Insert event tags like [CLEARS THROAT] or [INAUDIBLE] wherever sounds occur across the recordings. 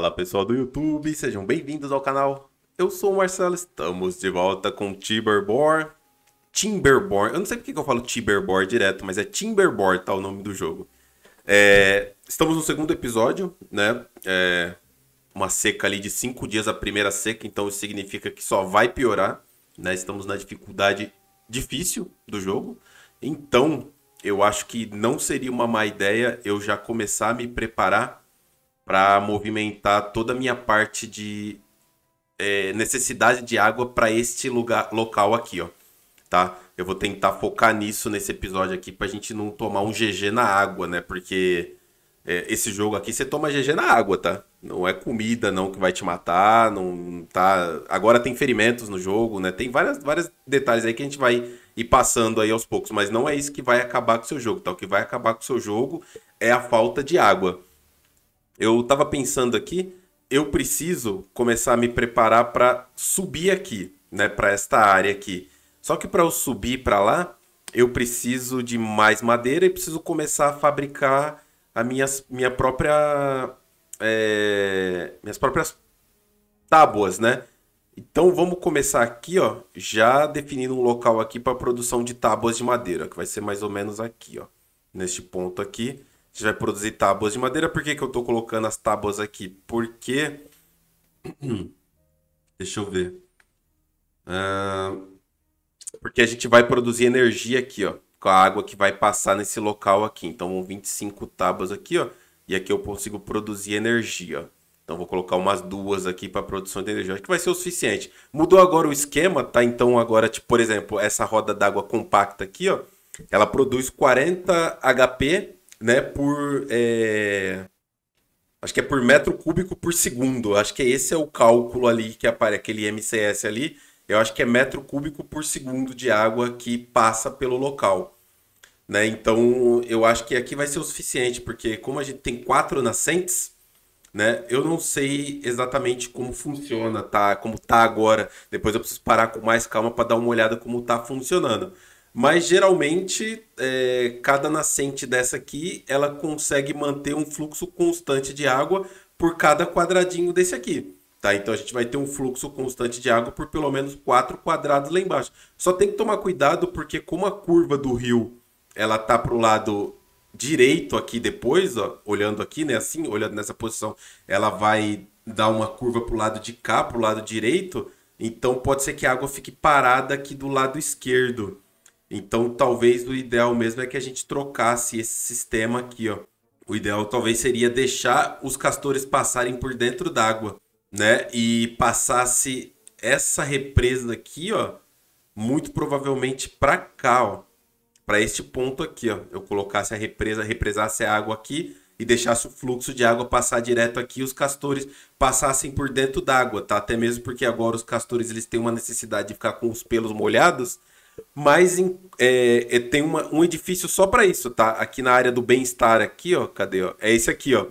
Fala pessoal do YouTube, sejam bem-vindos ao canal. Eu sou o Marcelo, estamos de volta com Timberborn. Timberborn, eu não sei porque eu falo Timberborn direto, mas é Timberborn, tá o nome do jogo. É, estamos no segundo episódio, né? É, uma seca ali de 5 dias, a primeira seca, então isso significa que só vai piorar, né? Estamos na dificuldade difícil do jogo. Então, eu acho que não seria uma má ideia eu já começar a me preparar para movimentar toda a minha parte de é, necessidade de água para este lugar local aqui, ó. Tá? Eu vou tentar focar nisso nesse episódio aqui pra gente não tomar um GG na água, né? Porque é, esse jogo aqui você toma GG na água, tá? Não é comida não que vai te matar, não tá. Agora tem ferimentos no jogo, né? Tem várias vários detalhes aí que a gente vai ir passando aí aos poucos, mas não é isso que vai acabar com o seu jogo, tá? O que vai acabar com o seu jogo é a falta de água. Eu tava pensando aqui, eu preciso começar a me preparar para subir aqui, né, para esta área aqui. Só que para eu subir para lá, eu preciso de mais madeira e preciso começar a fabricar a minha, minha própria é, minhas próprias tábuas, né? Então vamos começar aqui, ó, já definindo um local aqui para produção de tábuas de madeira, que vai ser mais ou menos aqui, ó, neste ponto aqui. A gente vai produzir tábuas de madeira. Por que, que eu estou colocando as tábuas aqui? Porque. [CLEARS THROAT] Deixa eu ver. Uh... Porque a gente vai produzir energia aqui, ó. Com a água que vai passar nesse local aqui. Então, 25 tábuas aqui, ó. E aqui eu consigo produzir energia, ó. Então vou colocar umas duas aqui para produção de energia. Acho que vai ser o suficiente. Mudou agora o esquema, tá? Então agora, tipo, por exemplo, essa roda d'água compacta aqui, ó, ela produz 40 HP né, por. É... Acho que é por metro cúbico por segundo. Acho que esse é o cálculo ali que aparece, aquele MCS ali. Eu acho que é metro cúbico por segundo de água que passa pelo local. Né? Então, eu acho que aqui vai ser o suficiente, porque como a gente tem quatro nascentes, né? Eu não sei exatamente como funciona, tá? Como tá agora. Depois eu preciso parar com mais calma para dar uma olhada como tá funcionando. Mas geralmente, é, cada nascente dessa aqui, ela consegue manter um fluxo constante de água por cada quadradinho desse aqui. Tá? Então a gente vai ter um fluxo constante de água por pelo menos quatro quadrados lá embaixo. Só tem que tomar cuidado porque como a curva do rio ela tá para o lado direito aqui depois, ó, olhando aqui, né, assim, olhando nessa posição, ela vai dar uma curva para o lado de cá, para o lado direito, então pode ser que a água fique parada aqui do lado esquerdo. Então, talvez o ideal mesmo é que a gente trocasse esse sistema aqui, ó. O ideal talvez seria deixar os castores passarem por dentro d'água, né? E passasse essa represa aqui, ó, muito provavelmente para cá, ó, para este ponto aqui, ó. Eu colocasse a represa, represasse a água aqui e deixasse o fluxo de água passar direto aqui, os castores passassem por dentro d'água, tá? Até mesmo porque agora os castores eles têm uma necessidade de ficar com os pelos molhados, mas em, é, é, tem uma, um edifício só para isso, tá? Aqui na área do bem-estar, aqui, ó. Cadê, ó? É esse aqui, ó.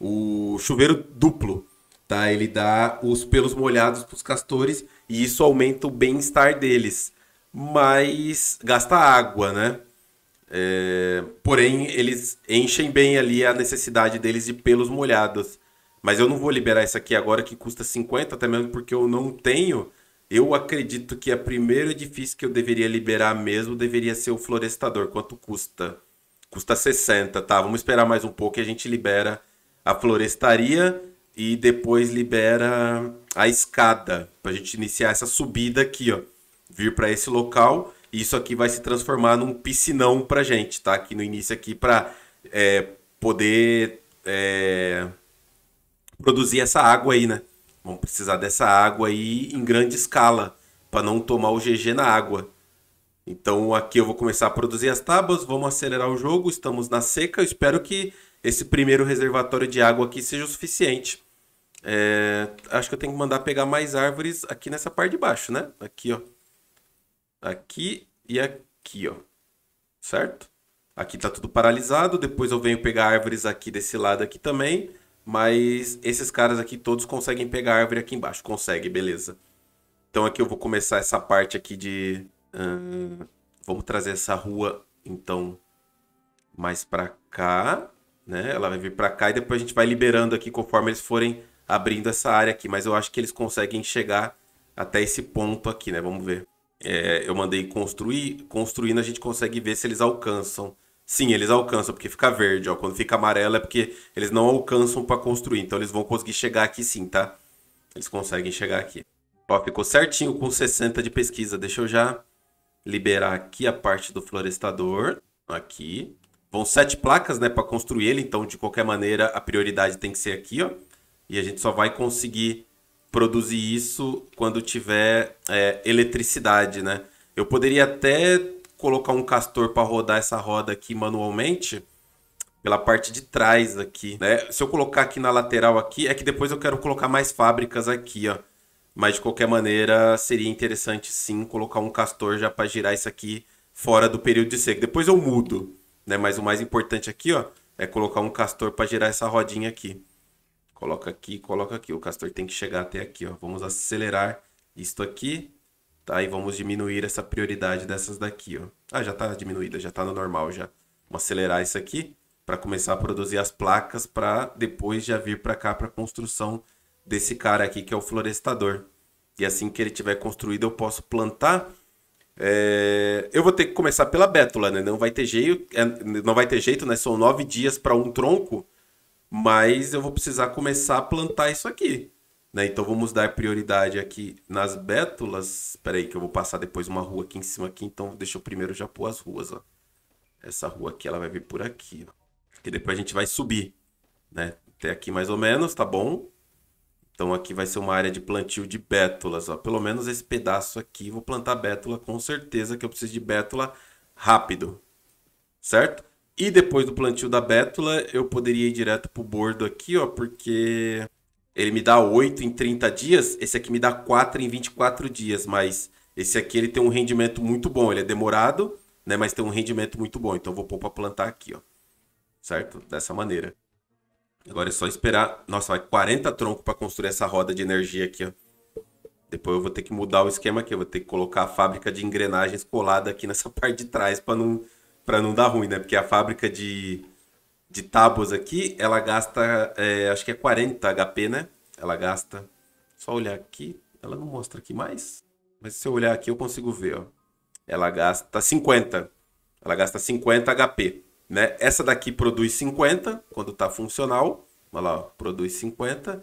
O chuveiro duplo, tá? Ele dá os pelos molhados pros castores e isso aumenta o bem-estar deles. Mas gasta água, né? É, porém, eles enchem bem ali a necessidade deles de pelos molhados. Mas eu não vou liberar isso aqui agora que custa 50, até mesmo porque eu não tenho eu acredito que o primeiro edifício que eu deveria liberar mesmo deveria ser o Florestador. Quanto custa? Custa 60, tá? Vamos esperar mais um pouco e a gente libera a florestaria e depois libera a escada para a gente iniciar essa subida aqui, ó. Vir para esse local e isso aqui vai se transformar num piscinão pra gente, tá? Aqui no início aqui para é, eh, poder é, produzir essa água aí, né? Vão precisar dessa água aí em grande escala, para não tomar o GG na água. Então aqui eu vou começar a produzir as tábuas, vamos acelerar o jogo, estamos na seca, eu espero que esse primeiro reservatório de água aqui seja o suficiente. É, acho que eu tenho que mandar pegar mais árvores aqui nessa parte de baixo, né? Aqui, ó. Aqui e aqui, ó. Certo? Aqui tá tudo paralisado, depois eu venho pegar árvores aqui desse lado aqui também. Mas esses caras aqui todos conseguem pegar a árvore aqui embaixo. Consegue, beleza. Então aqui eu vou começar essa parte aqui de... vamos trazer essa rua, então, mais pra cá. Né? Ela vai vir pra cá e depois a gente vai liberando aqui conforme eles forem abrindo essa área aqui. Mas eu acho que eles conseguem chegar até esse ponto aqui, né? Vamos ver. É, eu mandei construir. Construindo a gente consegue ver se eles alcançam. Sim, eles alcançam, porque fica verde, ó. Quando fica amarelo é porque eles não alcançam para construir. Então eles vão conseguir chegar aqui sim, tá? Eles conseguem chegar aqui. Ó, ficou certinho com 60 de pesquisa. Deixa eu já liberar aqui a parte do florestador. Aqui. Vão sete placas, né, para construir ele. Então, de qualquer maneira, a prioridade tem que ser aqui, ó. E a gente só vai conseguir produzir isso quando tiver é, eletricidade, né? Eu poderia até colocar um castor para rodar essa roda aqui manualmente pela parte de trás aqui, né? Se eu colocar aqui na lateral aqui, é que depois eu quero colocar mais fábricas aqui, ó. Mas de qualquer maneira, seria interessante sim colocar um castor já para girar isso aqui fora do período de seca. Depois eu mudo, né? Mas o mais importante aqui, ó, é colocar um castor para girar essa rodinha aqui. Coloca aqui, coloca aqui. O castor tem que chegar até aqui, ó. Vamos acelerar isto aqui tá? E vamos diminuir essa prioridade dessas daqui, ó. Ah, já está diminuída, já está no normal já. Vamos acelerar isso aqui para começar a produzir as placas para depois já vir para cá para construção desse cara aqui que é o florestador. E assim que ele tiver construído eu posso plantar. É... Eu vou ter que começar pela bétula, né? Não vai ter jeito, é, não vai ter jeito, né? São nove dias para um tronco, mas eu vou precisar começar a plantar isso aqui. Né? Então vamos dar prioridade aqui nas bétulas. Espera aí que eu vou passar depois uma rua aqui em cima aqui, então deixa eu primeiro já pôr as ruas, ó. Essa rua aqui, ela vai vir por aqui, ó. depois a gente vai subir, né? Até aqui mais ou menos, tá bom? Então aqui vai ser uma área de plantio de bétulas, ó. Pelo menos esse pedaço aqui, vou plantar bétula com certeza que eu preciso de bétula rápido. Certo? E depois do plantio da bétula, eu poderia ir direto pro bordo aqui, ó, porque ele me dá 8 em 30 dias, esse aqui me dá 4 em 24 dias, mas esse aqui ele tem um rendimento muito bom, ele é demorado, né, mas tem um rendimento muito bom. Então eu vou pôr para plantar aqui, ó. Certo? Dessa maneira. Agora é só esperar. Nossa, vai 40 troncos para construir essa roda de energia aqui, ó. Depois eu vou ter que mudar o esquema aqui. Eu vou ter que colocar a fábrica de engrenagens colada aqui nessa [LAUGHS] parte de trás para não, para não dar ruim, né? Porque a fábrica de, de tábuas aqui, ela gasta, é, acho que é 40 HP, né? Ela gasta. Só olhar aqui, ela não mostra aqui mais. Mas se eu olhar aqui, eu consigo ver, ó. Ela gasta 50. Ela gasta 50 HP, né? Essa daqui produz 50 quando tá funcional. Olha lá, ó, produz 50.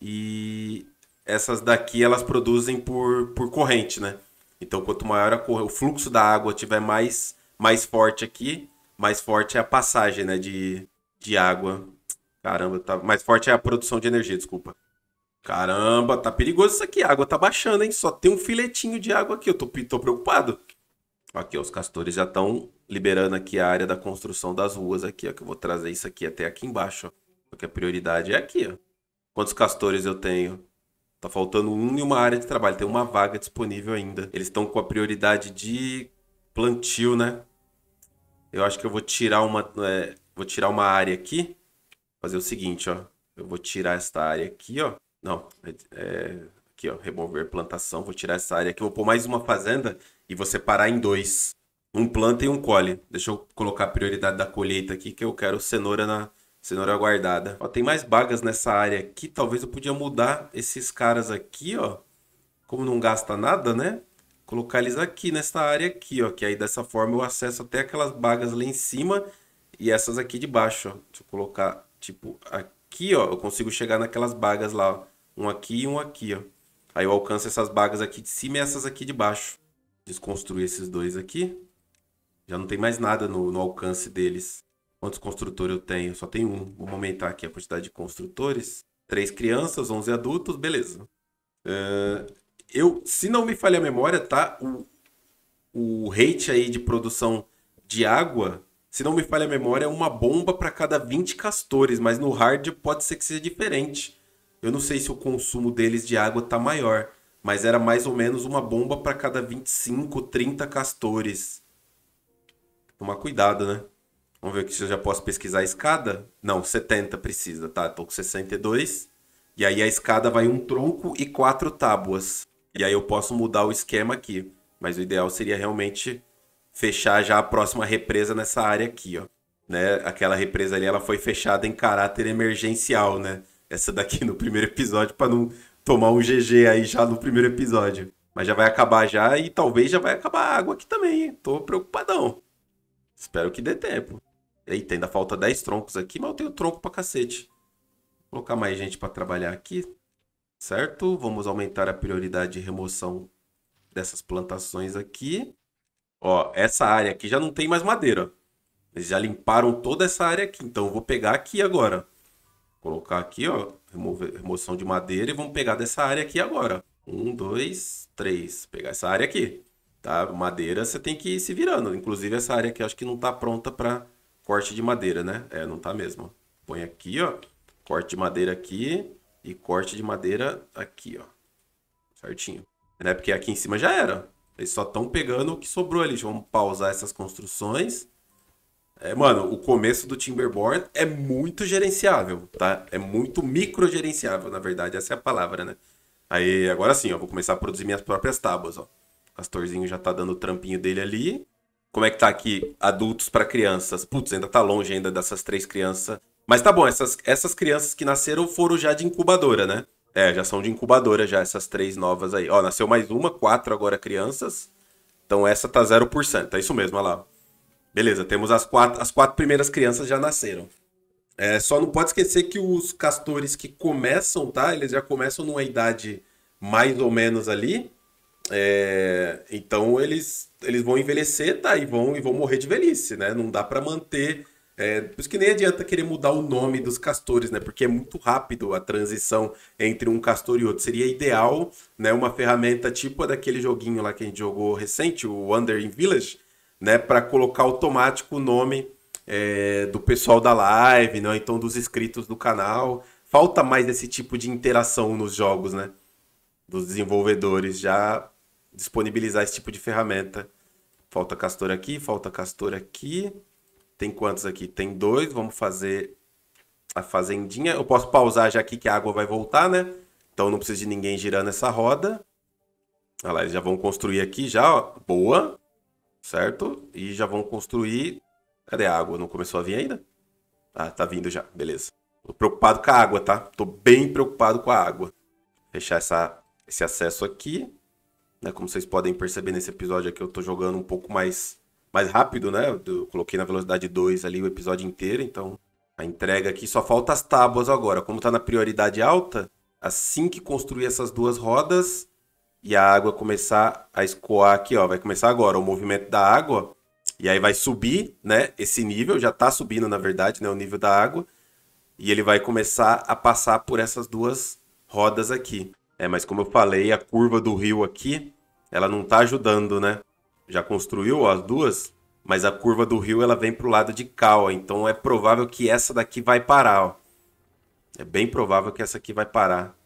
E essas daqui elas produzem por, por corrente, né? Então, quanto maior a corrente, o fluxo da água tiver mais mais forte aqui, mais forte é a passagem, né, de, de água. Caramba, tá... mais forte é a produção de energia, desculpa. Caramba, tá perigoso isso aqui. A água tá baixando, hein? Só tem um filetinho de água aqui. Eu tô, tô preocupado. Aqui, ó, os castores já estão liberando aqui a área da construção das ruas aqui, ó. Que eu vou trazer isso aqui até aqui embaixo, ó. Porque a prioridade é aqui, ó. Quantos castores eu tenho? Tá faltando um e uma área de trabalho. Tem uma vaga disponível ainda. Eles estão com a prioridade de plantio, né? Eu acho que eu vou tirar uma, é, vou tirar uma área aqui. Fazer o seguinte, ó. Eu vou tirar esta área aqui, ó. Não, é, é, aqui, ó. Remover plantação. Vou tirar essa área aqui. Vou pôr mais uma fazenda e vou separar em dois. Um planta e um colhe. Deixa eu colocar a prioridade da colheita aqui, que eu quero cenoura na cenoura guardada. Ó, tem mais bagas nessa área aqui. Talvez eu podia mudar esses caras aqui, ó. Como não gasta nada, né? colocar eles aqui nessa área aqui, ó, que aí dessa forma eu acesso até aquelas bagas lá em cima e essas aqui de baixo, ó. Se eu colocar, tipo, aqui, ó, eu consigo chegar naquelas bagas lá, ó. um aqui e um aqui, ó. Aí eu alcanço essas bagas aqui de cima e essas aqui de baixo. Desconstruir esses dois aqui. Já não tem mais nada no, no alcance deles. Quantos construtores eu tenho? só tem um. Vou aumentar aqui a quantidade de construtores. Três crianças, 11 adultos, beleza. Uh, eu, se não me falha a memória, tá? O, o rate aí de produção de água, se não me falha a memória, é uma bomba para cada 20 castores, mas no hard pode ser que seja diferente. Eu não sei se o consumo deles de água tá maior, mas era mais ou menos uma bomba para cada 25, 30 castores. Tomar cuidado, né? Vamos ver se eu já posso pesquisar a escada. Não, 70 precisa, tá? Tô com 62. E aí a escada vai um tronco e quatro tábuas. E aí eu posso mudar o esquema aqui. Mas o ideal seria realmente fechar já a próxima represa nessa área aqui, ó. Né? Aquela represa ali, ela foi fechada em caráter emergencial, né? Essa daqui no primeiro episódio para não tomar um GG aí já no primeiro episódio. Mas já vai acabar já e talvez já vai acabar a água aqui também. Hein? Tô preocupadão. Espero que dê tempo. Eita, ainda falta 10 troncos aqui, mas eu tenho tronco pra cacete. Vou colocar mais gente para trabalhar aqui certo? Vamos aumentar a prioridade de remoção dessas plantações aqui. Ó, essa área aqui já não tem mais madeira. Eles já limparam toda essa área aqui, então eu vou pegar aqui agora. Colocar aqui, ó, remover, remoção de madeira e vamos pegar dessa área aqui agora. Um, dois, três. Pegar essa área aqui, tá? Madeira você tem que ir se virando. Inclusive essa área aqui acho que não tá pronta para corte de madeira, né? É, não tá mesmo. Põe aqui, ó, corte de madeira aqui e corte de madeira aqui, ó. Certinho. É, né? Porque aqui em cima já era. Eles só estão pegando o que sobrou ali. Vamos pausar essas construções. É, mano, o começo do Timberborn é muito gerenciável, tá? É muito micro gerenciável, na verdade, essa é a palavra, né? Aí, agora sim, ó, vou começar a produzir minhas próprias tábuas, ó. Castorzinho já tá dando o trampinho dele ali. Como é que tá aqui? Adultos para crianças. Putz, ainda tá longe ainda dessas três crianças mas tá bom, essas, essas crianças que nasceram foram já de incubadora, né? É, já são de incubadora já, essas três novas aí. Ó, nasceu mais uma, quatro agora crianças. Então essa tá 0%, é isso mesmo, olha lá. Beleza, temos as quatro, as quatro primeiras crianças já nasceram. É, só não pode esquecer que os castores que começam, tá? Eles já começam numa idade mais ou menos ali. É, então eles, eles vão envelhecer, tá? E vão, e vão morrer de velhice, né? Não dá para manter é, por isso que nem adianta querer mudar o nome dos castores, né? Porque é muito rápido a transição entre um castor e outro. Seria ideal, né? Uma ferramenta tipo a daquele joguinho lá que a gente jogou recente, o Wandering Village, né? Para colocar automático o nome é, do pessoal da live, né? Então dos inscritos do canal. Falta mais esse tipo de interação nos jogos, né? Dos desenvolvedores já disponibilizar esse tipo de ferramenta. Falta castor aqui, falta castor aqui. Tem quantos aqui? Tem dois. Vamos fazer a fazendinha. Eu posso pausar já aqui que a água vai voltar, né? Então não precisa de ninguém girando essa roda. Olha lá, eles já vão construir aqui já, ó. Boa. Certo? E já vão construir... Cadê a água? Não começou a vir ainda? Ah, tá vindo já. Beleza. Tô preocupado com a água, tá? Tô bem preocupado com a água. Fechar essa, esse acesso aqui. Né? Como vocês podem perceber nesse episódio aqui, eu tô jogando um pouco mais mais rápido, né? Eu coloquei na velocidade 2 ali o episódio inteiro, então a entrega aqui só falta as tábuas agora. Como tá na prioridade alta, assim que construir essas duas rodas e a água começar a escoar aqui, ó, vai começar agora o movimento da água e aí vai subir, né? Esse nível já tá subindo na verdade, né, o nível da água. E ele vai começar a passar por essas duas rodas aqui. É, mas como eu falei, a curva do rio aqui, ela não tá ajudando, né? já construiu as duas, mas a curva do rio ela vem para o lado de cá, então é provável que essa daqui vai parar. Ó. É bem provável que essa aqui vai parar.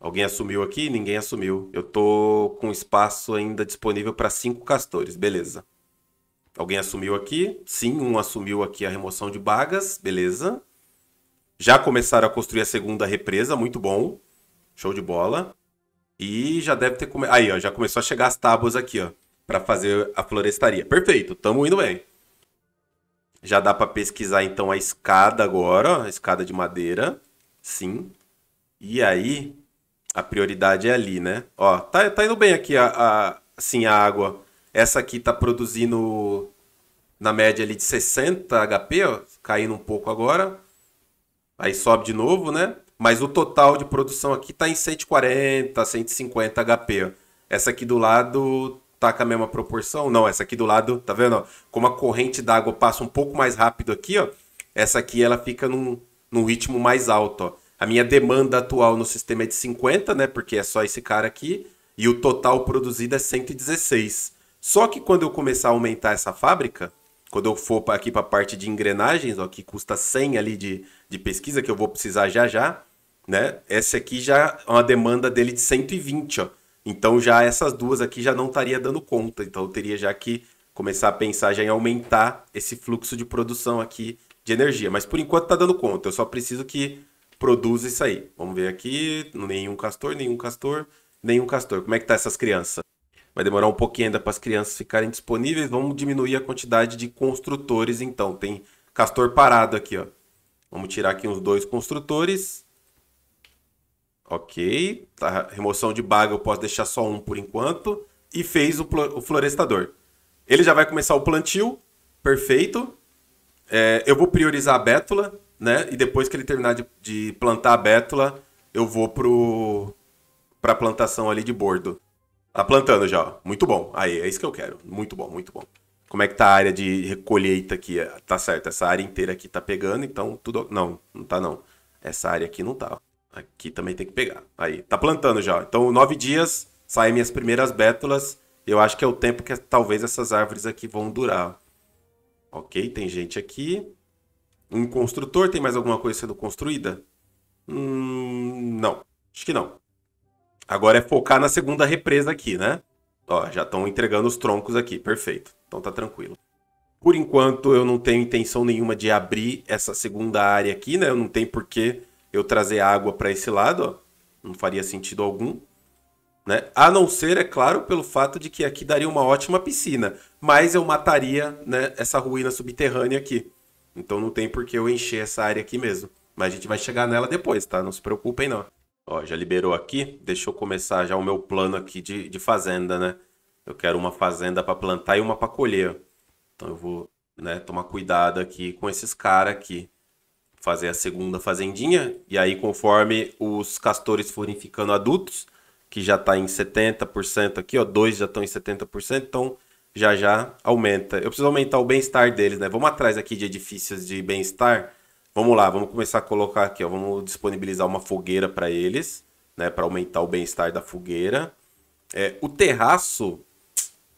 Alguém assumiu aqui? Ninguém assumiu. Eu tô com espaço ainda disponível para cinco castores, beleza. Alguém assumiu aqui? Sim, um assumiu aqui a remoção de bagas, beleza. Já começaram a construir a segunda represa, muito bom. Show de bola. E já deve ter começado. Aí, ó, já começou a chegar as tábuas aqui, ó para fazer a florestaria. Perfeito, tamo indo bem. Já dá para pesquisar então a escada agora, a escada de madeira. Sim. E aí, a prioridade é ali, né? Ó, tá, tá indo bem aqui a, a, assim, a água. Essa aqui tá produzindo na média ali de 60 HP, ó, caindo um pouco agora. Aí sobe de novo, né? Mas o total de produção aqui tá em 140, 150 HP, ó. Essa aqui do lado tá com a mesma proporção. Não, essa aqui do lado, tá vendo? Como a corrente d'água passa um pouco mais rápido aqui, ó, essa aqui ela fica num, num ritmo mais alto. Ó. A minha demanda atual no sistema é de 50, né? Porque é só esse cara aqui. E o total produzido é 116. Só que quando eu começar a aumentar essa fábrica, quando eu for aqui para a parte de engrenagens, ó, que custa 100 ali de, de pesquisa, que eu vou precisar já já, né? Essa aqui já é uma demanda dele de 120, ó. Então já essas duas aqui já não estaria dando conta. Então eu teria já que começar a pensar já em aumentar esse fluxo de produção aqui de energia. Mas por enquanto está dando conta. Eu só preciso que produza isso aí. Vamos ver aqui. Nenhum castor, nenhum castor, nenhum castor. Como é que tá essas crianças? Vai demorar um pouquinho ainda para as crianças ficarem disponíveis. Vamos diminuir a quantidade de construtores então. Tem castor parado aqui, ó. Vamos tirar aqui uns dois construtores. Ok, tá, remoção de baga eu posso deixar só um por enquanto. E fez o, o florestador. Ele já vai começar o plantio, perfeito. É, eu vou priorizar a bétula, né? E depois que ele terminar de, de plantar a bétula, eu vou pro, pra plantação ali de bordo. Tá plantando já, ó. Muito bom. Aí, é isso que eu quero. Muito bom, muito bom. Como é que tá a área de colheita aqui? É, tá certo, essa área inteira aqui tá pegando, então tudo... Não, não tá não. Essa área aqui não tá, ó. Aqui também tem que pegar. Aí, tá plantando já. Então, nove dias, saem minhas primeiras bétulas. Eu acho que é o tempo que talvez essas árvores aqui vão durar. Ok, tem gente aqui. Um construtor, tem mais alguma coisa sendo construída? Hum, não, acho que não. Agora é focar na segunda represa aqui, né? Ó, já estão entregando os troncos aqui, perfeito. Então tá tranquilo. Por enquanto eu não tenho intenção nenhuma de abrir essa segunda área aqui, né? Eu não tenho porquê eu trazer água para esse lado, ó, não faria sentido algum. Né? A não ser, é claro, pelo fato de que aqui daria uma ótima piscina, mas eu mataria né, essa ruína subterrânea aqui. Então não tem por que eu encher essa área aqui mesmo. Mas a gente vai chegar nela depois, tá? Não se preocupem, não. Ó, já liberou aqui. Deixa eu começar já o meu plano aqui de, de fazenda, né? Eu quero uma fazenda para plantar e uma para colher. Então eu vou né, tomar cuidado aqui com esses caras aqui fazer a segunda fazendinha. E aí, conforme os castores forem ficando adultos, que já está em 70% aqui, ó, dois já estão em 70%, então já já aumenta. Eu preciso aumentar o bem-estar deles, né? Vamos atrás aqui de edifícios de bem-estar. Vamos lá, vamos começar a colocar aqui, ó, vamos disponibilizar uma fogueira para eles, né, para aumentar o bem-estar da fogueira. É, o terraço,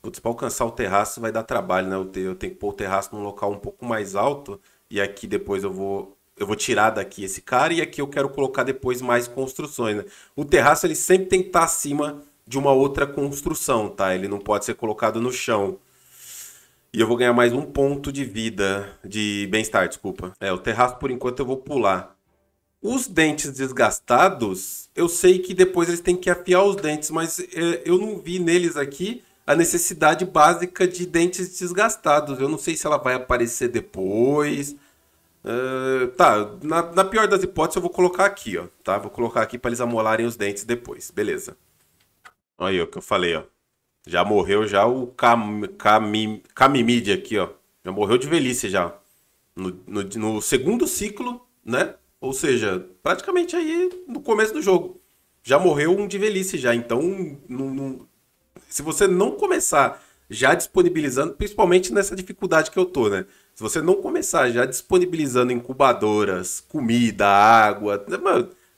putz, para alcançar o terraço vai dar trabalho, né? eu tenho que pôr o terraço num local um pouco mais alto e aqui depois eu vou eu vou tirar daqui esse cara e aqui eu quero colocar depois mais construções. Né? O terraço ele sempre tem que estar tá acima de uma outra construção, tá? Ele não pode ser colocado no chão. E eu vou ganhar mais um ponto de vida, de bem-estar, desculpa. É, o terraço por enquanto eu vou pular. Os dentes desgastados, eu sei que depois eles têm que afiar os dentes, mas é, eu não vi neles aqui a necessidade básica de dentes desgastados. Eu não sei se ela vai aparecer depois eh, tá, na, na, pior das hipóteses eu vou colocar aqui, ó, tá? Vou colocar aqui para eles amolarem os dentes depois, beleza. Olha aí o que eu falei, ó. Já morreu já o cam, cam, Camimide aqui, ó. Já morreu de velhice já. No, no, no, segundo ciclo, né? Ou seja, praticamente aí no começo do jogo. Já morreu um de velhice já, então se você não começar já disponibilizando, principalmente nessa dificuldade que eu tô, né? Se você não começar já disponibilizando incubadoras, comida, água,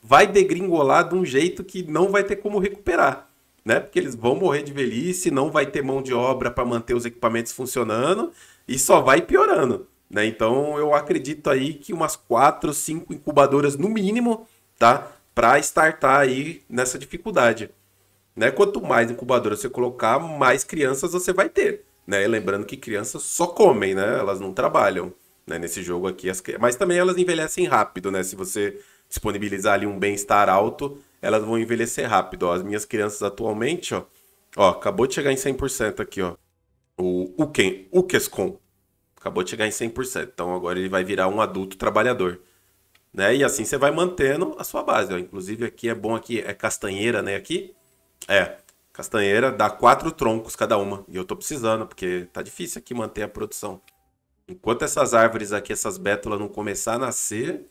vai degringolar de um jeito que não vai ter como recuperar, né? Porque eles vão morrer de velhice, não vai ter mão de obra para manter os equipamentos funcionando e só vai piorando, né? Então eu acredito aí que umas quatro, cinco incubadoras no mínimo, tá? Para startar aí nessa dificuldade. Né? Quanto mais incubadora você colocar, mais crianças você vai ter. Né? Lembrando que crianças só comem, né? Elas não trabalham. Né? Nesse jogo aqui, as... mas também elas envelhecem rápido, né? Se você disponibilizar ali um bem-estar alto, elas vão envelhecer rápido. Ó. As minhas crianças atualmente, ó, ó, acabou de chegar em 100% aqui, ó. O Uken, Ukescon, acabou de chegar em 100%. Então agora ele vai virar um adulto trabalhador. Né? E assim você vai mantendo a sua base. Ó. Inclusive aqui é bom aqui, é castanheira, né? Aqui é, castanheira dá quatro troncos cada uma. E eu tô precisando, porque tá difícil aqui manter a produção. Enquanto essas árvores aqui, essas bétulas não começar a nascer,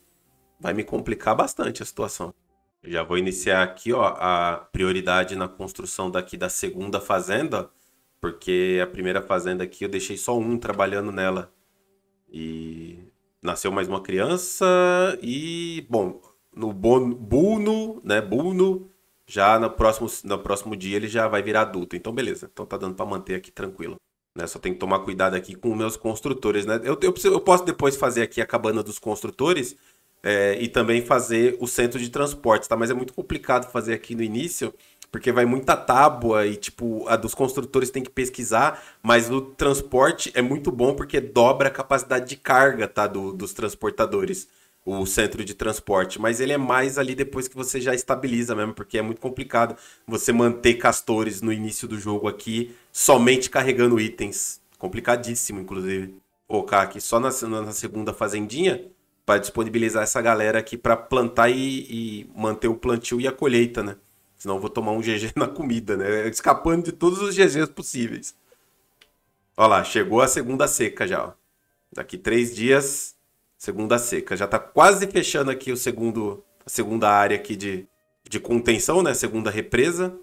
vai me complicar bastante a situação. Eu já vou iniciar aqui, ó, a prioridade na construção daqui da segunda fazenda, porque a primeira fazenda aqui eu deixei só um trabalhando nela. E nasceu mais uma criança e, bom, no bono, Buno, né, Buno, já no próximo, no próximo dia ele já vai virar adulto. Então, beleza. Então tá dando para manter aqui tranquilo. Né? Só tem que tomar cuidado aqui com meus construtores, né? Eu, eu, preciso, eu posso depois fazer aqui a cabana dos construtores é, e também fazer o centro de transportes, tá? Mas é muito complicado fazer aqui no início, porque vai muita tábua e, tipo, a dos construtores tem que pesquisar, mas o transporte é muito bom porque dobra a capacidade de carga, tá? Do, dos transportadores o centro de transporte, mas ele é mais ali depois que você já estabiliza mesmo, porque é muito complicado você manter castores no início do jogo aqui somente carregando itens. Complicadíssimo, inclusive. Colocar aqui só na, na segunda fazendinha para disponibilizar essa galera aqui para plantar e, e, manter o plantio e a colheita, né? Senão eu vou tomar um GG [LAUGHS] na comida, né? Escapando de todos os GGs possíveis. Olha lá, chegou a segunda seca já. Ó. Daqui três dias Segunda seca. Já está quase fechando aqui o segundo, a segunda área aqui de, de contenção, né? Segunda represa.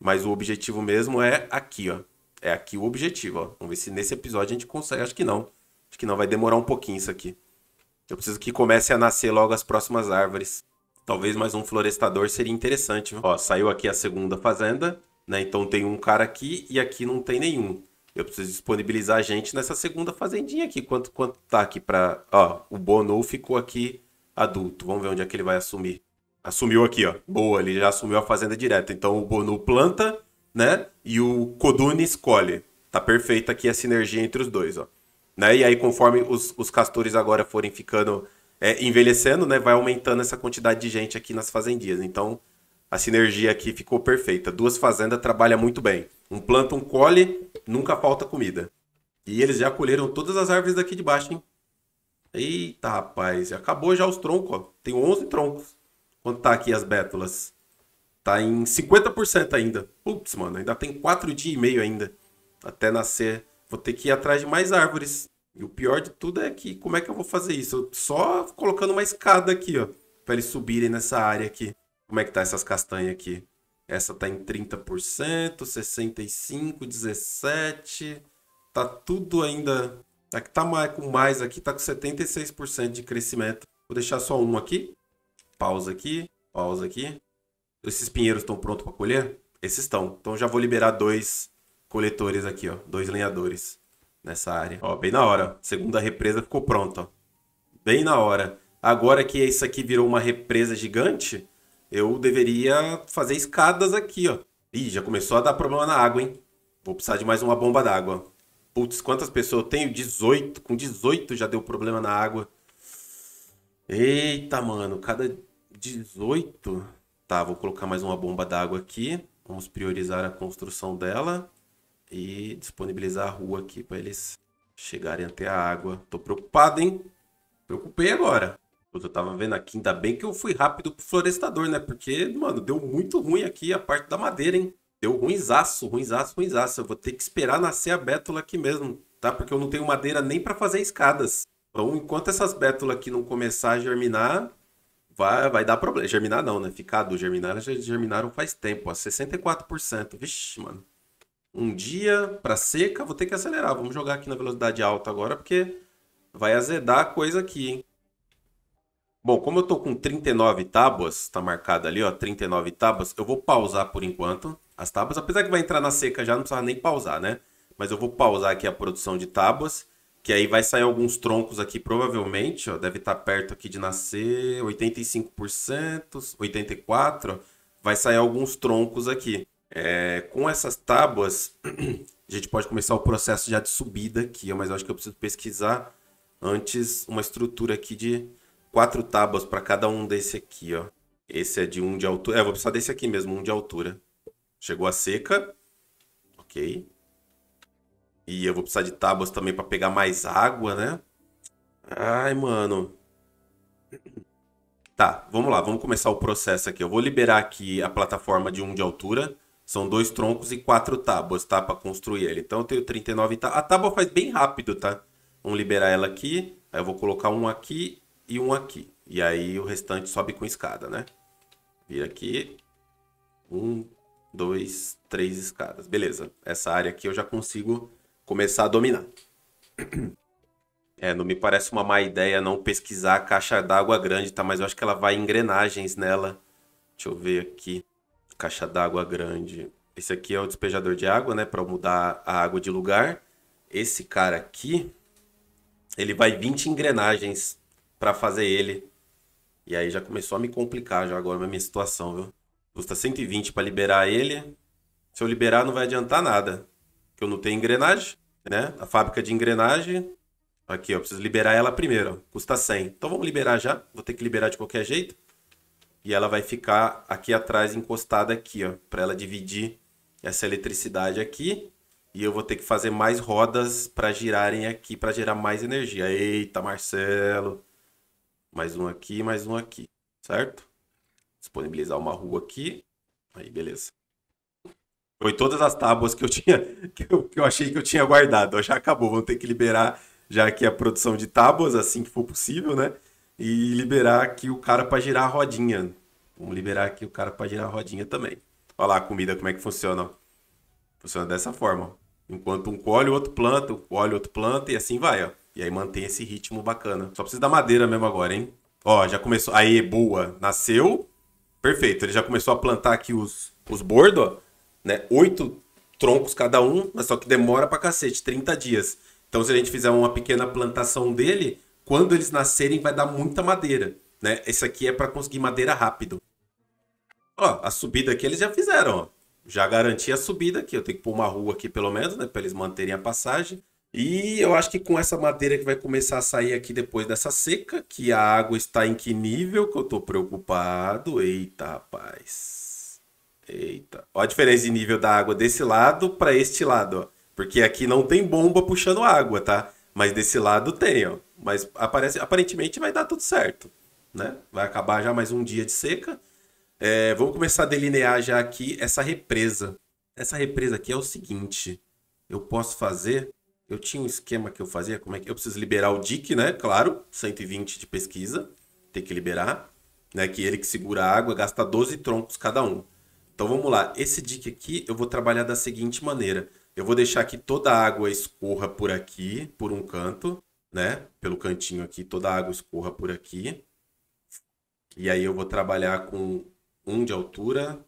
Mas o objetivo mesmo é aqui, ó. É aqui o objetivo, ó. Vamos ver se nesse episódio a gente consegue. Acho que não. Acho que não. Vai demorar um pouquinho isso aqui. Eu preciso que comece a nascer logo as próximas árvores. Talvez mais um florestador seria interessante. Viu? Ó, saiu aqui a segunda fazenda, né? Então tem um cara aqui e aqui não tem nenhum eu preciso disponibilizar a gente nessa segunda fazendinha aqui. Quanto, quanto tá aqui para Ó, o Bono ficou aqui adulto. Vamos ver onde é que ele vai assumir. Assumiu aqui, ó. Boa, ele já assumiu a fazenda direto. Então o Bono planta, né? E o Koduni escolhe. Tá perfeita aqui a sinergia entre os dois, ó. Né? E aí, conforme os, os castores agora forem ficando é, envelhecendo, né? Vai aumentando essa quantidade de gente aqui nas fazendias. Então, a sinergia aqui ficou perfeita. Duas fazendas trabalha muito bem. Um planta um colhe, nunca falta comida. E eles já colheram todas as árvores daqui de baixo, hein? Eita, rapaz. Acabou já os troncos, ó. Tem 11 troncos. Quanto tá aqui as bétulas? Tá em 50% ainda. Putz, mano. Ainda tem 4 dias e meio ainda. Até nascer. Vou ter que ir atrás de mais árvores. E o pior de tudo é que como é que eu vou fazer isso? Só colocando uma escada aqui, ó. Pra eles subirem nessa área aqui. Como é que tá essas castanhas aqui? Essa tá em 30%, 65%, 17%. Tá tudo ainda. Aqui tá, tá com mais aqui, tá com 76% de crescimento. Vou deixar só um aqui. Pausa aqui, pausa aqui. Esses pinheiros estão prontos para colher? Esses estão. Então já vou liberar dois coletores aqui, ó. Dois lenhadores nessa área. Ó, bem na hora. Segunda represa ficou pronta, ó. Bem na hora. Agora que isso aqui virou uma represa gigante, eu deveria fazer escadas aqui, ó. Ih, já começou a dar problema na água, hein? Vou precisar de mais uma bomba d'água. Putz, quantas pessoas eu tenho? 18. Com 18 já deu problema na água. Eita, mano. Cada 18. Tá, vou colocar mais uma bomba d'água aqui. Vamos priorizar a construção dela. E disponibilizar a rua aqui para eles chegarem até a água. Tô preocupado, hein? Preocupei agora. Eu tava vendo aqui, ainda bem que eu fui rápido pro florestador, né? Porque, mano, deu muito ruim aqui a parte da madeira, hein? Deu ruinzaço, ruinzaço, ruinzaço. Eu vou ter que esperar nascer a bétula aqui mesmo, tá? Porque eu não tenho madeira nem para fazer escadas. Então, enquanto essas bétulas aqui não começar a germinar, vai, vai dar problema. Germinar não, né? Ficar do germinar, já germinaram faz tempo, ó. 64%. Vixe, mano. Um dia para seca, vou ter que acelerar. Vamos jogar aqui na velocidade alta agora, porque vai azedar a coisa aqui, hein? Bom, como eu tô com 39 tábuas, tá marcado ali, ó, 39 tábuas, eu vou pausar por enquanto as tábuas, apesar que vai entrar na seca já, não precisa nem pausar, né? Mas eu vou pausar aqui a produção de tábuas, que aí vai sair alguns troncos aqui, provavelmente, ó, deve estar tá perto aqui de nascer 85%, 84%, vai sair alguns troncos aqui. É, com essas tábuas, [CLEARS THROAT] a gente pode começar o processo já de subida aqui, mas eu acho que eu preciso pesquisar antes uma estrutura aqui de quatro tábuas para cada um desse aqui, ó. Esse é de um de altura. É, vou precisar desse aqui mesmo, um de altura. Chegou a seca. Ok. E eu vou precisar de tábuas também para pegar mais água, né? Ai, mano. [CLEARS THROAT] Tá, vamos lá, vamos começar o processo aqui. Eu vou liberar aqui a plataforma de um de altura. São dois troncos e quatro tábuas, tá? Para construir ele. Então eu tenho 39 tá? A tábua faz bem rápido, tá? Vamos liberar ela aqui. Aí eu vou colocar um aqui e um aqui. E aí o restante sobe com escada, né? Vira aqui. Um, dois, três escadas. Beleza. Essa área aqui eu já consigo começar a dominar. É, não me parece uma má ideia não pesquisar a caixa d'água grande, tá? Mas eu acho que ela vai engrenagens nela. Deixa eu ver aqui. Caixa d'água grande. Esse aqui é o despejador de água, né? Para mudar a água de lugar. Esse cara aqui, ele vai 20 engrenagens para fazer ele. E aí já começou a me complicar já agora a minha situação, viu? Custa 120 para liberar ele. Se eu liberar não vai adiantar nada, que eu não tenho engrenagem, né? A fábrica de engrenagem aqui, ó, preciso liberar ela primeiro, custa 100. Então vamos liberar já, vou ter que liberar de qualquer jeito. E ela vai ficar aqui atrás encostada aqui, ó, para ela dividir essa eletricidade aqui. E eu vou ter que fazer mais rodas para girarem aqui, para gerar mais energia. Eita, Marcelo! mais um aqui, mais um aqui, certo? Disponibilizar uma rua aqui, aí beleza. Foi todas as tábuas que eu [LAUGHS] tinha, que eu, que eu achei que eu tinha guardado. Já acabou, vão ter que liberar já aqui a produção de tábuas assim que for possível, né? E liberar aqui o cara para girar a rodinha. Vamos liberar aqui o cara para girar a rodinha também. Olha lá a comida como é que funciona. Funciona dessa forma. Enquanto um colhe, o outro planta, colhe, outro planta e assim vai, ó. E aí mantém esse ritmo bacana. Só precisa da madeira mesmo agora, hein? Ó, já começou. Aí, boa. Nasceu. Perfeito. Ele já começou a plantar aqui os, os bordos, ó. Né? Oito troncos cada um, mas só que demora pra cacete, 30 dias. Então, se a gente fizer uma pequena plantação dele, quando eles nascerem, vai dar muita madeira. Né? Esse aqui é para conseguir madeira rápido. Ó, a subida aqui eles já fizeram, ó. Já garanti a subida aqui. Eu tenho que pôr uma rua aqui, pelo menos, né? Pra eles manterem a passagem. E eu acho que com essa madeira que vai começar a sair aqui depois dessa seca, que a água está em que nível que eu tô preocupado. Eita, rapaz. Eita. olha a diferença de nível da água desse lado para este lado, ó. Porque aqui não tem bomba puxando água, tá? Mas desse lado tem, ó. Mas aparece, aparentemente vai dar tudo certo, né? Vai acabar já mais um dia de seca. É, vamos começar a delinear já aqui essa represa. Essa represa aqui é o seguinte. Eu posso fazer eu tinha um esquema que eu fazia, como é que eu preciso liberar o DIC, né? Claro, 120 de pesquisa, tem que liberar, né? Que ele que segura a água gasta 12 troncos cada um. Então vamos lá, esse DIC aqui eu vou trabalhar da seguinte maneira. Eu vou deixar que toda a água escorra por aqui, por um canto, né? Pelo cantinho aqui, toda a água escorra por aqui. E aí eu vou trabalhar com um de altura,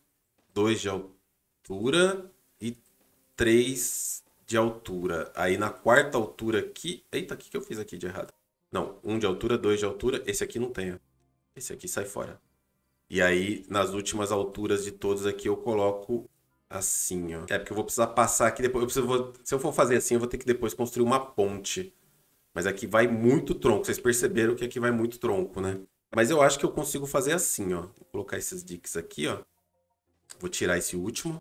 dois de altura e três de altura. Aí na quarta altura aqui. Eita, o que, que eu fiz aqui de errado? Não, um de altura, dois de altura. Esse aqui não tem. Esse aqui sai fora. E aí, nas últimas alturas de todos aqui, eu coloco assim, ó. É porque eu vou precisar passar aqui depois. Eu preciso, vou, se eu for fazer assim, eu vou ter que depois construir uma ponte. Mas aqui vai muito tronco. Vocês perceberam que aqui vai muito tronco, né? Mas eu acho que eu consigo fazer assim, ó. Vou colocar esses dicks aqui, ó. Vou tirar esse último.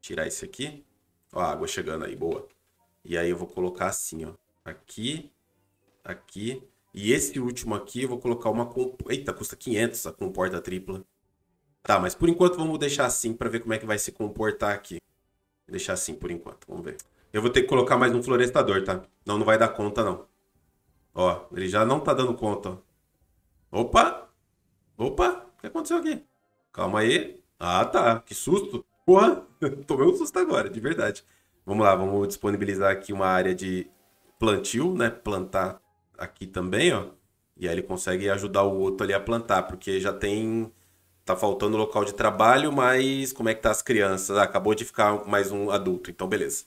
Tirar esse aqui. Ó, a água chegando aí, boa. E aí eu vou colocar assim, ó. Aqui, aqui. E esse último aqui eu vou colocar uma... Comp... Eita, custa 500 a comporta tripla. Tá, mas por enquanto vamos deixar assim para ver como é que vai se comportar aqui. Vou deixar assim por enquanto, vamos ver. Eu vou ter que colocar mais um florestador, tá? Não, não vai dar conta, não. Ó, ele já não tá dando conta, ó. Opa! Opa! O que aconteceu aqui? Calma aí. Ah, tá. Que susto. Porra, [LAUGHS] tomei um susto agora, de verdade. Vamos lá, vamos disponibilizar aqui uma área de plantio, né? Plantar aqui também, ó. E aí ele consegue ajudar o outro ali a plantar, porque já tem. Tá faltando local de trabalho, mas como é que tá as crianças? Ah, acabou de ficar mais um adulto, então beleza.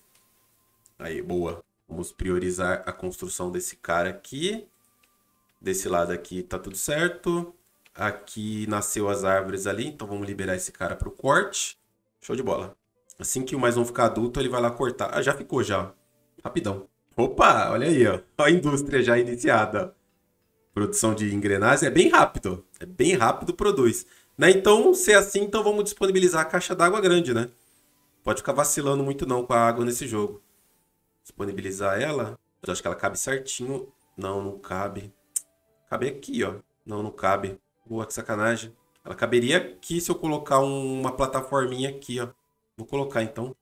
Aí, boa. Vamos priorizar a construção desse cara aqui. Desse lado aqui tá tudo certo. Aqui nasceu as árvores ali, então vamos liberar esse cara para o corte. Show de bola. Assim que o mais um ficar adulto, ele vai lá cortar. Ah, já ficou já. Rapidão. Opa, olha aí, ó. A indústria já iniciada. Produção de engrenagens é bem rápido. É bem rápido, produz. Né? Então, se é assim, então vamos disponibilizar a caixa d'água grande, né? Pode ficar vacilando muito não com a água nesse jogo. Disponibilizar ela. Eu acho que ela cabe certinho. Não, não cabe. Cabe aqui, ó. Não, não cabe. Boa, que sacanagem. Ela caberia aqui se eu colocar um, uma plataforminha aqui, ó. Vou colocar, então,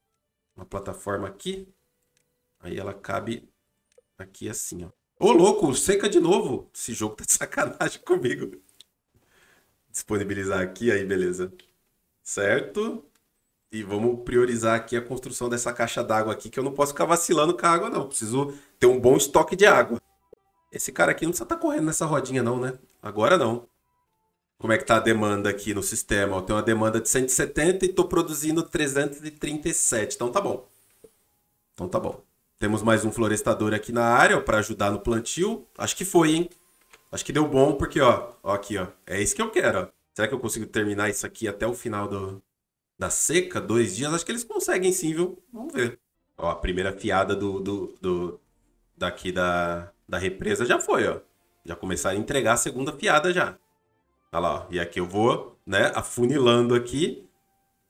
uma plataforma aqui. Aí ela cabe aqui assim, ó. Ô, louco, seca de novo. Esse jogo tá de sacanagem [LAUGHS] comigo. Disponibilizar aqui, aí beleza. Certo? E vamos priorizar aqui a construção dessa caixa d'água aqui, que eu não posso ficar vacilando com a água, não. Preciso ter um bom estoque de água. Esse cara aqui não precisa estar tá correndo nessa rodinha, não, né? Agora não como é que tá a demanda aqui no sistema. Eu tenho uma demanda de 170 e estou produzindo 337. Então tá bom. Então tá bom. Temos mais um florestador aqui na área para ajudar no plantio. Acho que foi, hein? Acho que deu bom porque, ó, ó aqui, ó. É isso que eu quero. Ó. Será que eu consigo terminar isso aqui até o final do, da seca? Dois dias? Acho que eles conseguem sim, viu? Vamos ver. Ó, a primeira fiada do, do, do daqui da, da represa já foi, ó. Já começaram a entregar a segunda fiada já. Olha tá lá, ó. e aqui eu vou, né, afunilando aqui.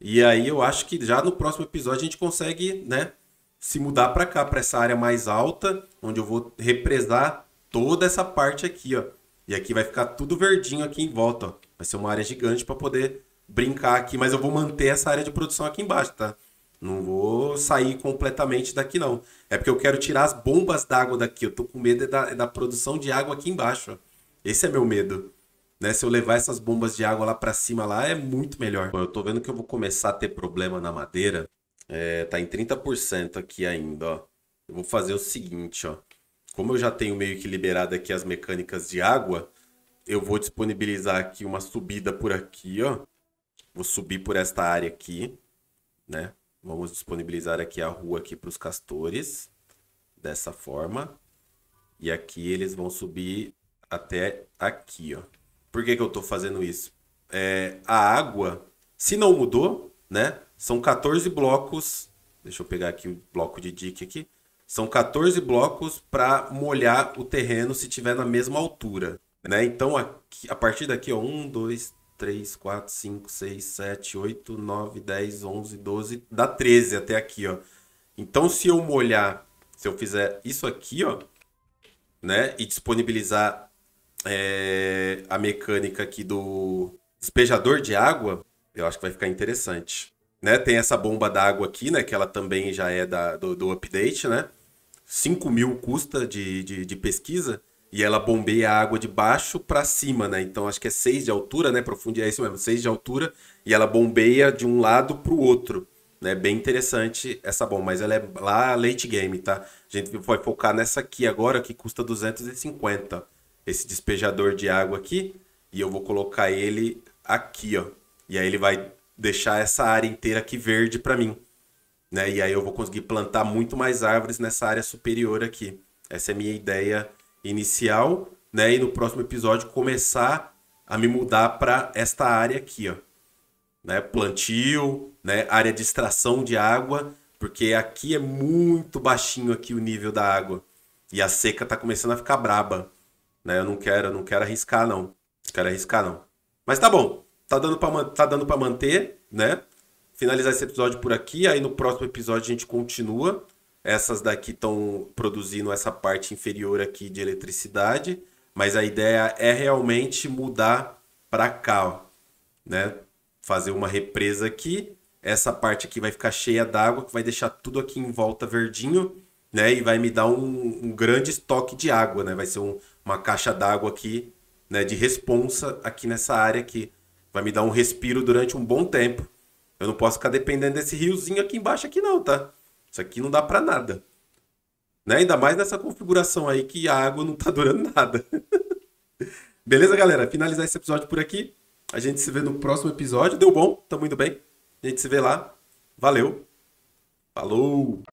E aí eu acho que já no próximo episódio a gente consegue, né, se mudar para cá, para essa área mais alta, onde eu vou represar toda essa parte aqui, ó. E aqui vai ficar tudo verdinho aqui em volta, ó. Vai ser uma área gigante para poder brincar aqui, mas eu vou manter essa área de produção aqui embaixo, tá? Não vou sair completamente daqui, não. É porque eu quero tirar as bombas d'água daqui. Eu tô com medo é da, é da produção de água aqui embaixo. Ó. Esse é meu medo né? Se eu levar essas bombas de água lá para cima lá, é muito melhor. Bom, eu tô vendo que eu vou começar a ter problema na madeira. É, tá em 30% aqui ainda, ó. Eu vou fazer o seguinte, ó. Como eu já tenho meio que liberado aqui as mecânicas de água, eu vou disponibilizar aqui uma subida por aqui, ó. Vou subir por esta área aqui, né? Vamos disponibilizar aqui a rua aqui para os castores, dessa forma. E aqui eles vão subir até aqui, ó. Por que, que eu estou fazendo isso? É, a água, se não mudou, né? São 14 blocos. Deixa eu pegar aqui o bloco de dique aqui. São 14 blocos para molhar o terreno se tiver na mesma altura. Né? Então, aqui, a partir daqui, ó, 1, 2, 3, 4, 5, 6, 7, 8, 9, 10, 11, 12, dá 13 até aqui, ó. Então, se eu molhar, se eu fizer isso aqui, ó, né, e disponibilizar é, a mecânica aqui do despejador de água, eu acho que vai ficar interessante. Né? Tem essa bomba d'água aqui, né? Que ela também já é da, do, do update, né? 5 mil custa de, de, de, pesquisa e ela bombeia a água de baixo para cima, né? Então acho que é 6 de altura, né? Profundidade é isso mesmo, 6 de altura e ela bombeia de um lado para o outro. Né? Bem interessante essa bomba, mas ela é lá late game, tá? A gente vai focar nessa aqui agora que custa 250 esse despejador de água aqui e eu vou colocar ele aqui, ó. E aí ele vai deixar essa área inteira aqui verde para mim, né? E aí eu vou conseguir plantar muito mais árvores nessa área superior aqui. Essa é a minha ideia inicial, né? E no próximo episódio começar a me mudar para esta área aqui, ó. Né? Plantio, né? Área de extração de água, porque aqui é muito baixinho aqui o nível da água. E a seca tá começando a ficar braba. Né? Eu não quero, eu não quero arriscar, não. Não quero arriscar, não. Mas tá bom. Tá dando para tá dando pra manter, né? Finalizar esse episódio por aqui. Aí no próximo episódio a gente continua. Essas daqui estão produzindo essa parte inferior aqui de eletricidade. Mas a ideia é realmente mudar para cá, ó, né? Fazer uma represa aqui. Essa parte aqui vai ficar cheia d'água, que vai deixar tudo aqui em volta verdinho, né? E vai me dar um, um grande estoque de água, né? Vai ser um, uma caixa d'água aqui, né, de responsa aqui nessa área aqui. Vai me dar um respiro durante um bom tempo. Eu não posso ficar dependendo desse riozinho aqui embaixo aqui não, tá? Isso aqui não dá para nada. Né? Ainda mais nessa configuração aí que a água não tá durando nada. [LAUGHS] Beleza, galera? Finalizar esse episódio por aqui. A gente se vê no próximo episódio. Deu bom? Tamo indo bem? A gente se vê lá. Valeu. Falou!